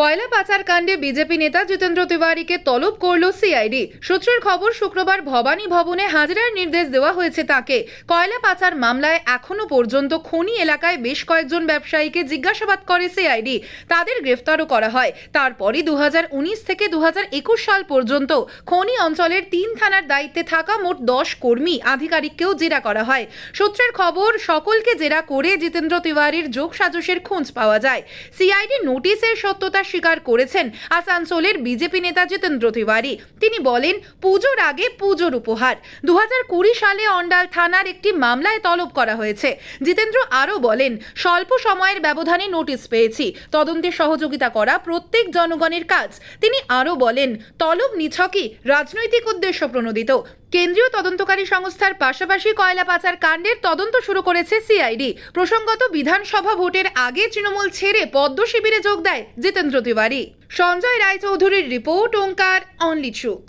কয়লা পাচার কাণ্ডে বিজেপি নেতা জিতেন্দ্র তিওয়ারিকে তলব করল সিআইডি সূত্রের খবর শুক্রবার ভবানী ভবনে হাজিরার নির্দেশ দেওয়া হয়েছে তাকে কয়লা পাচার মামলায় এখনও পর্যন্ত খনি এলাকায় বেশ কয়েকজন ব্যবসায়ীকে জিজ্ঞাসাবাদ করে সিআইডি তাদের গ্রেফতারও করা হয় তারপরই দু থেকে দু সাল পর্যন্ত খনি অঞ্চলের তিন থানার দায়িত্বে থাকা মোট দশ কর্মী আধিকারিককেও জেরা করা হয় সূত্রের খবর সকলকে জেরা করে জিতেন্দ্র তিওয়ারির যোগসাজসের খোঁজ পাওয়া যায় সিআইডি নোটিশের সত্যতা স্বীকার করেছেন আসানসোলের বিজেপি নেতা জিতেন্দ্র তিওয়ারি তিনি বলেন পুজোর আগে পুজোর উপহার দু সালে অন্ডাল থানার একটি মামলায় তলব করা হয়েছে জিতেন্দ্র আরও বলেন স্বল্প সময়ের ব্যবধানে নোটিশ পেয়েছি তদন্তে সহযোগিতা করা প্রত্যেক জনগণের কাজ তিনি আরও বলেন তলব নিছকই রাজনৈতিক উদ্দেশ্য প্রণোদিত কেন্দ্রীয় তদন্তকারী সংস্থার পাশাপাশি কয়লা পাচার কাণ্ডের তদন্ত শুরু করেছে সিআইডি প্রসঙ্গত বিধানসভা ভোটের আগে তৃণমূল ছেড়ে পদ্ম শিবিরে যোগ দেয় জিতেন্দ্র প্রতিবারই সঞ্জয় রায়চৌধুরীর রিপোর্ট ওঙ্কার অনলি ট্রুথ